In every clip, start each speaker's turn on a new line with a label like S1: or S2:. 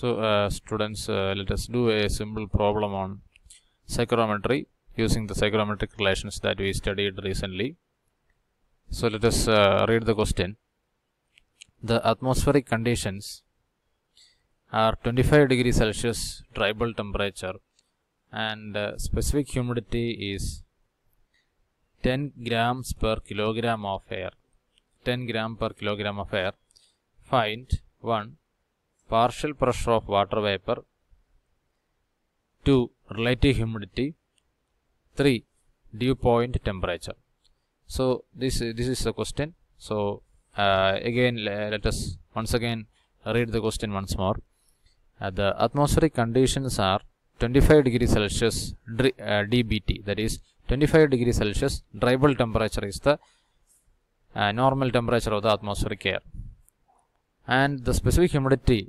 S1: So uh, students, uh, let us do a simple problem on psychrometry using the psychrometric relations that we studied recently. So let us uh, read the question. The atmospheric conditions are 25 degrees Celsius tribal temperature and uh, specific humidity is 10 grams per kilogram of air. 10 gram per kilogram of air. Find 1 partial pressure of water vapor 2 relative humidity 3 dew point temperature so this this is the question so uh, again let us once again read the question once more uh, the atmospheric conditions are 25 degrees celsius uh, dbt that is 25 degrees celsius dry bulb temperature is the uh, normal temperature of the atmospheric air and the specific humidity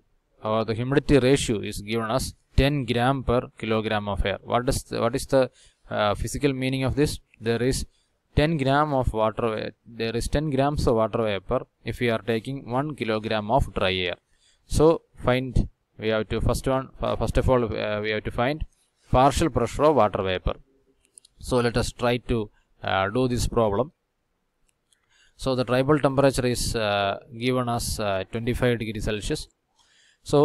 S1: or uh, the humidity ratio is given as 10 gram per kilogram of air. What is the, what is the uh, physical meaning of this? There is 10 gram of water there is 10 grams of water vapor if we are taking 1 kilogram of dry air. So find we have to first one uh, first of all uh, we have to find partial pressure of water vapor. So let us try to uh, do this problem. So the tribal temperature is uh, given as 25 degree Celsius so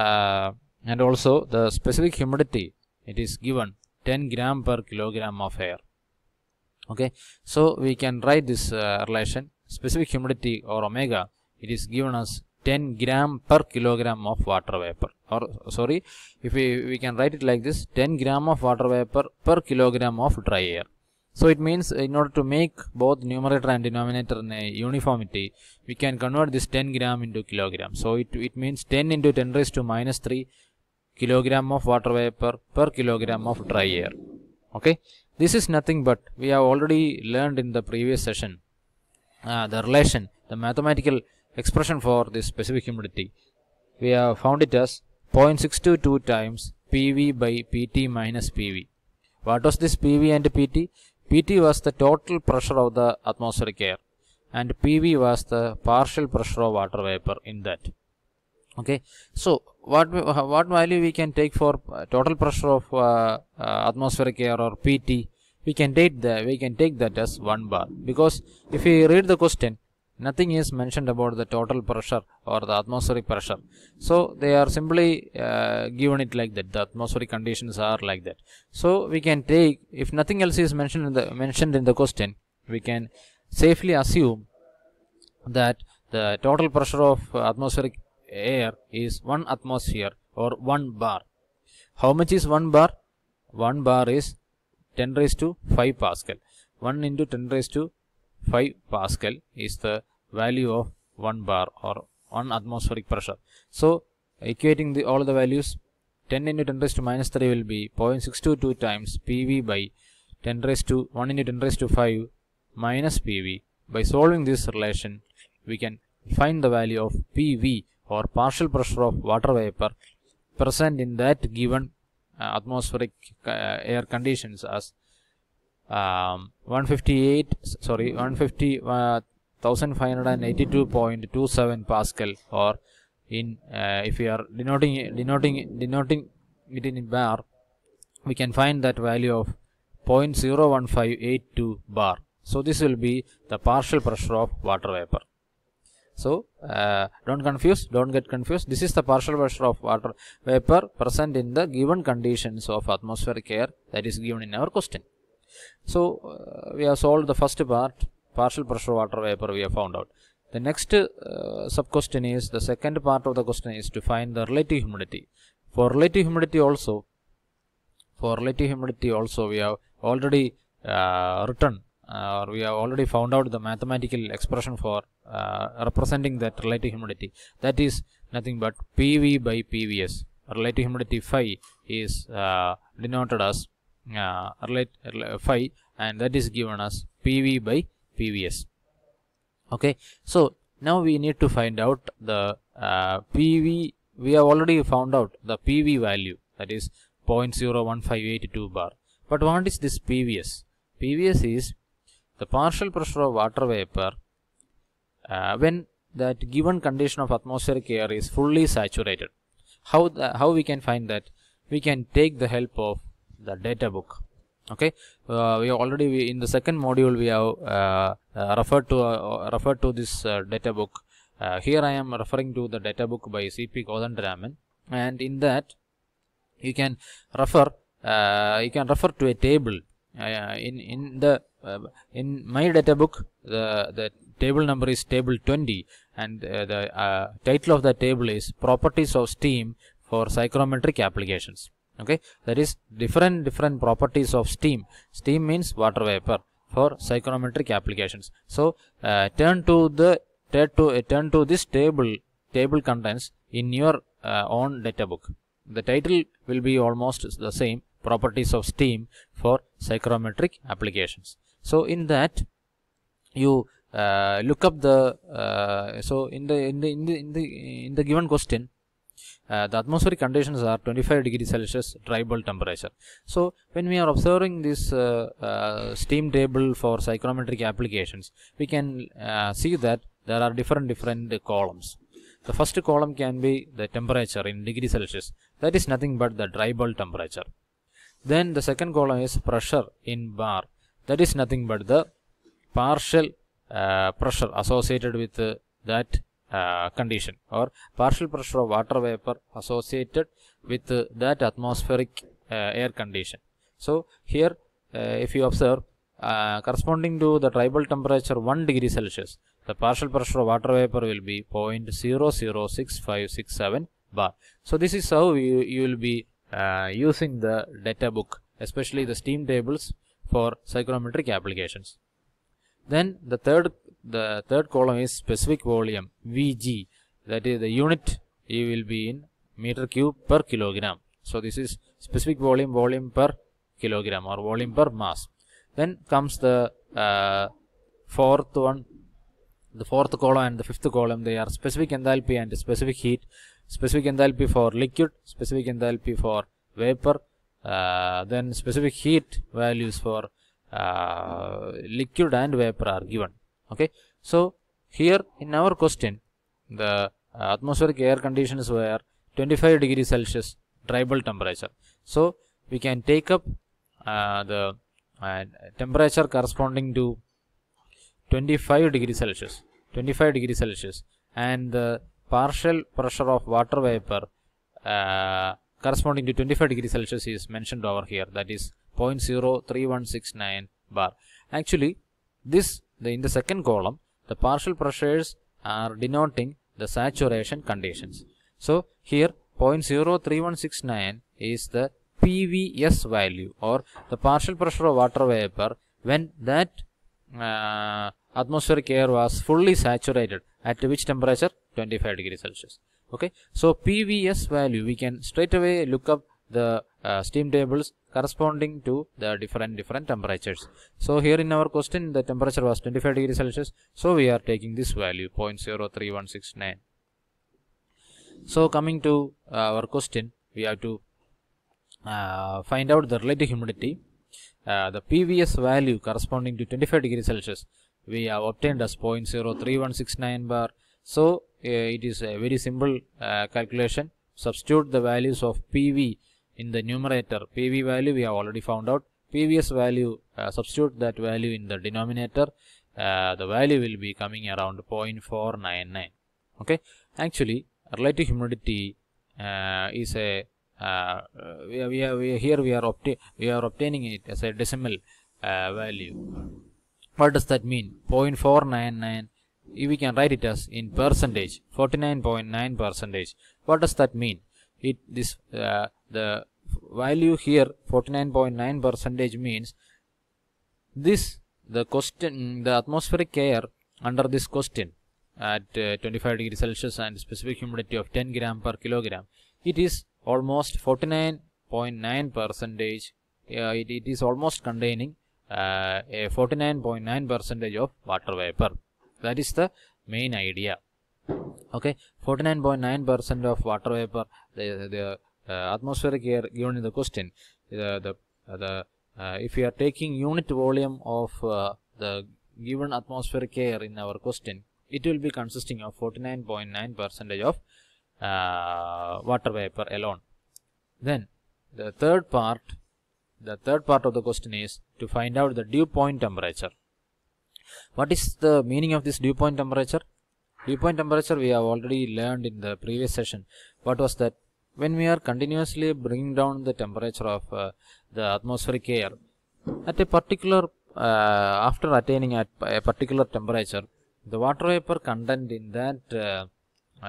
S1: uh, and also the specific humidity it is given 10 gram per kilogram of air. Okay, so we can write this uh, relation specific humidity or omega it is given as 10 gram per kilogram of water vapor or sorry if we, we can write it like this 10 gram of water vapor per kilogram of dry air so it means in order to make both numerator and denominator in a uniformity, we can convert this 10 gram into kilogram. So it, it means 10 into 10 raised to minus 3 kilogram of water vapor per kilogram of dry air. Okay. This is nothing but we have already learned in the previous session uh, the relation, the mathematical expression for this specific humidity. We have found it as 0.622 times PV by PT minus PV. What was this PV and PT? PT was the total pressure of the atmospheric air and PV was the partial pressure of water vapor in that. Okay, so what what value we can take for uh, total pressure of uh, uh, atmospheric air or PT? We can date the we can take that as one bar because if we read the question, nothing is mentioned about the total pressure or the atmospheric pressure so they are simply uh, given it like that the atmospheric conditions are like that so we can take if nothing else is mentioned in the mentioned in the question we can safely assume that the total pressure of atmospheric air is 1 atmosphere or 1 bar how much is 1 bar 1 bar is 10 raised to 5 pascal 1 into 10 raised to 5 pascal is the value of 1 bar or 1 atmospheric pressure. So equating the, all the values 10 into 10 raised to minus 3 will be 0.622 times PV by 10 raised to 1 into 10 raised to 5 minus PV. By solving this relation we can find the value of PV or partial pressure of water vapor present in that given uh, atmospheric uh, air conditions as um, 158 sorry 150 uh, 1582.27 pascal or in uh, if we are denoting denoting denoting it in bar we can find that value of 0.01582 bar so this will be the partial pressure of water vapor so uh, don't confuse don't get confused this is the partial pressure of water vapor present in the given conditions of atmospheric air that is given in our question so uh, we have solved the first part partial pressure water vapor we have found out. The next uh, sub question is the second part of the question is to find the relative humidity. For relative humidity also, for relative humidity also we have already uh, written uh, or we have already found out the mathematical expression for uh, representing that relative humidity. That is nothing but PV by PVS. Relative humidity phi is uh, denoted as relate, phi and that is given as PV by PVS okay so now we need to find out the uh, PV we have already found out the PV value that is 0.01582 bar but what is this PVS PVS is the partial pressure of water vapor uh, when that given condition of atmospheric air is fully saturated how the, how we can find that we can take the help of the data book okay uh, we already we, in the second module we have uh, uh, referred to uh, referred to this uh, data book uh, here i am referring to the data book by cp Kodandraman and in that you can refer you can refer to a table in in the in my data book the the table number is table 20 and the title of the table is properties of steam for psychrometric applications okay there is different different properties of steam steam means water vapor for psychrometric applications so uh, turn to the turn to uh, turn to this table table contents in your uh, own data book the title will be almost the same properties of steam for psychrometric applications so in that you uh, look up the uh, so in the in the in the in the given question uh, the atmospheric conditions are 25 degree celsius dry bulb temperature so when we are observing this uh, uh, steam table for psychrometric applications we can see that there are different different columns the first column can be the temperature in degree celsius that is nothing but the dry bulb temperature then the second column is pressure in bar that is nothing but the partial uh, pressure associated with uh, that condition or partial pressure of water vapor associated with that atmospheric uh, air condition. So here if you observe corresponding to the tribal temperature 1 degree Celsius the partial pressure of water vapor will be 0.006567 bar. So this is how you, you will be using the data book especially the steam tables for psychrometric applications. Then the third the third column is specific volume VG that is the unit it will be in meter cube per kilogram so this is specific volume volume per kilogram or volume per mass then comes the uh, fourth one the fourth column and the fifth column they are specific enthalpy and specific heat specific enthalpy for liquid specific enthalpy for vapor uh, then specific heat values for uh, liquid and vapor are given okay so here in our question the uh, atmospheric air conditions were 25 degree celsius dry bulb temperature so we can take up uh, the uh, temperature corresponding to 25 degree celsius 25 degree celsius and the partial pressure of water vapor uh, corresponding to 25 degree celsius is mentioned over here that is 0.03169 bar actually this the, in the second column, the partial pressures are denoting the saturation conditions. So here 0.03169 is the PVS value or the partial pressure of water vapor when that uh, atmospheric air was fully saturated at which temperature 25 degrees Celsius. Okay, so PVS value we can straight away look up the uh, steam tables corresponding to the different different temperatures. So here in our question the temperature was 25 degrees Celsius. So we are taking this value 0.03169. So coming to uh, our question we have to uh, find out the relative humidity. Uh, the PVS value corresponding to 25 degrees Celsius we have obtained as 0.03169 bar. So uh, it is a very simple uh, calculation. Substitute the values of PV in the numerator PV value we have already found out PV's value uh, substitute that value in the denominator uh, the value will be coming around 0.499 okay actually relative humidity uh, is a uh, uh, we are, we are, we are, here we are we are obtaining it as a decimal uh, value what does that mean 0.499 we can write it as in percentage 49.9 percentage what does that mean it this uh, the value here 49.9 percentage means this the question the atmospheric air under this question at uh, 25 degree celsius and specific humidity of 10 gram per kilogram it is almost 49.9 percentage uh, it, it is almost containing uh, a 49.9 percentage of water vapor that is the main idea okay 49.9 percent of water vapor the, the uh, atmospheric air given in the question the the, uh, the uh, if you are taking unit volume of uh, the given atmospheric air in our question it will be consisting of 49.9 percentage of uh, water vapor alone then the third part the third part of the question is to find out the dew point temperature what is the meaning of this dew point temperature Dew point temperature we have already learned in the previous session. What was that? When we are continuously bringing down the temperature of uh, the atmospheric air at a particular uh, after attaining at a particular temperature, the water vapor content in that uh,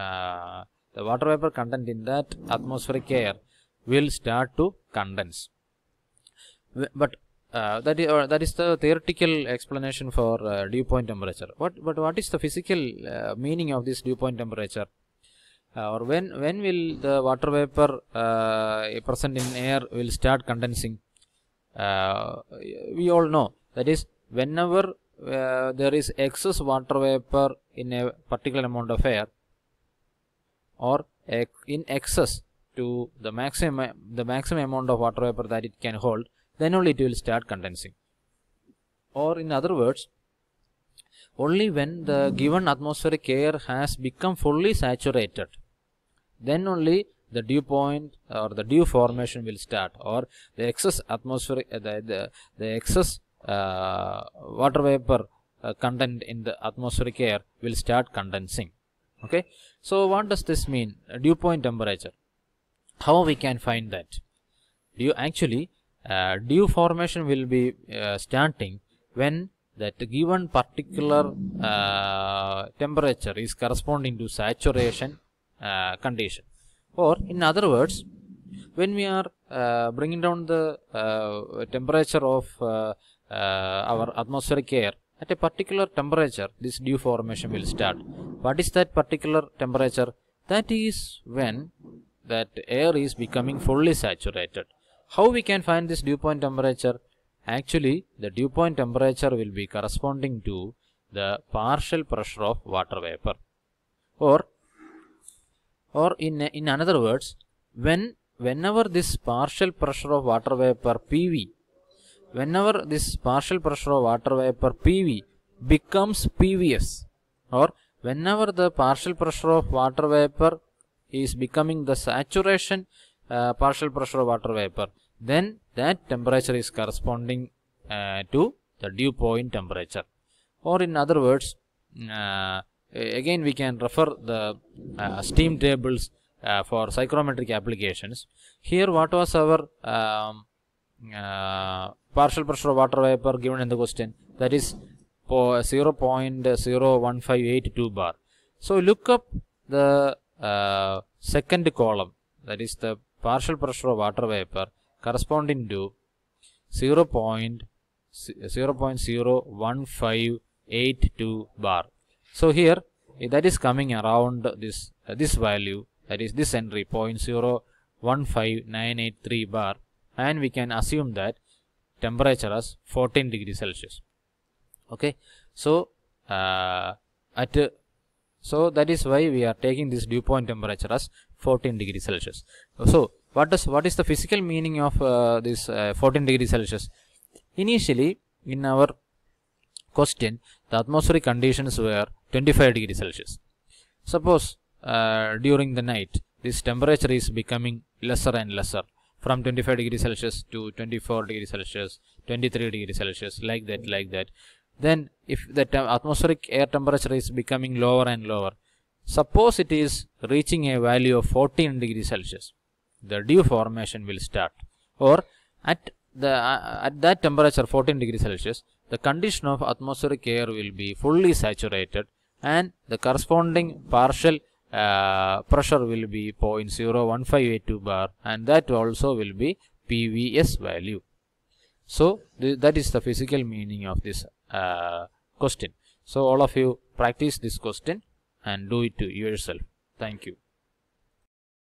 S1: uh the water vapor content in that atmospheric air will start to condense. But uh, that is that is the theoretical explanation for uh, dew point temperature what but what is the physical uh, meaning of this dew point temperature uh, or when when will the water vapor present in air will start condensing we all know that is whenever there is excess water vapor in a particular amount of air or in excess to the maximum the maximum amount of water vapor that it can hold then only it will start condensing or in other words only when the given atmospheric air has become fully saturated then only the dew point or the dew formation will start or the excess atmospheric uh, the, the, the, excess uh, water vapor uh, content in the atmospheric air will start condensing okay so what does this mean dew point temperature how we can find that you actually uh, dew formation will be uh, starting when that given particular uh, temperature is corresponding to saturation uh, condition or in other words when we are uh, bringing down the uh, temperature of uh, our atmospheric air at a particular temperature this dew formation will start what is that particular temperature that is when that air is becoming fully saturated how we can find this dew point temperature? Actually, the dew point temperature will be corresponding to the partial pressure of water vapor. Or, or in, in another words, when whenever this partial pressure of water vapor PV, whenever this partial pressure of water vapor PV becomes PVS or whenever the partial pressure of water vapor is becoming the saturation uh, partial pressure of water vapor then that temperature is corresponding uh, to the dew point temperature or in other words uh, again we can refer the uh, steam tables uh, for psychrometric applications here what was our um, uh, partial pressure of water vapor given in the question that is 0.01582 bar so look up the uh, second column that is the partial pressure of water vapor corresponding to 0 0.01582 bar. So here that is coming around this uh, this value that is this entry 0.015983 bar and we can assume that temperature as 14 degree Celsius. Okay, so uh, at uh, so that is why we are taking this dew point temperature as 14 degree Celsius. So what does what is the physical meaning of uh, this uh, 14 degree celsius initially in our question the atmospheric conditions were 25 degree celsius suppose uh, during the night this temperature is becoming lesser and lesser from 25 degree celsius to 24 degree celsius 23 degree celsius like that like that then if the atmospheric air temperature is becoming lower and lower suppose it is reaching a value of 14 degree celsius the dew formation will start or at the uh, at that temperature 14 degrees celsius the condition of atmospheric air will be fully saturated and the corresponding partial uh, pressure will be 0.01582 bar and that also will be pvs value so th that is the physical meaning of this uh, question so all of you practice this question and do it to yourself thank you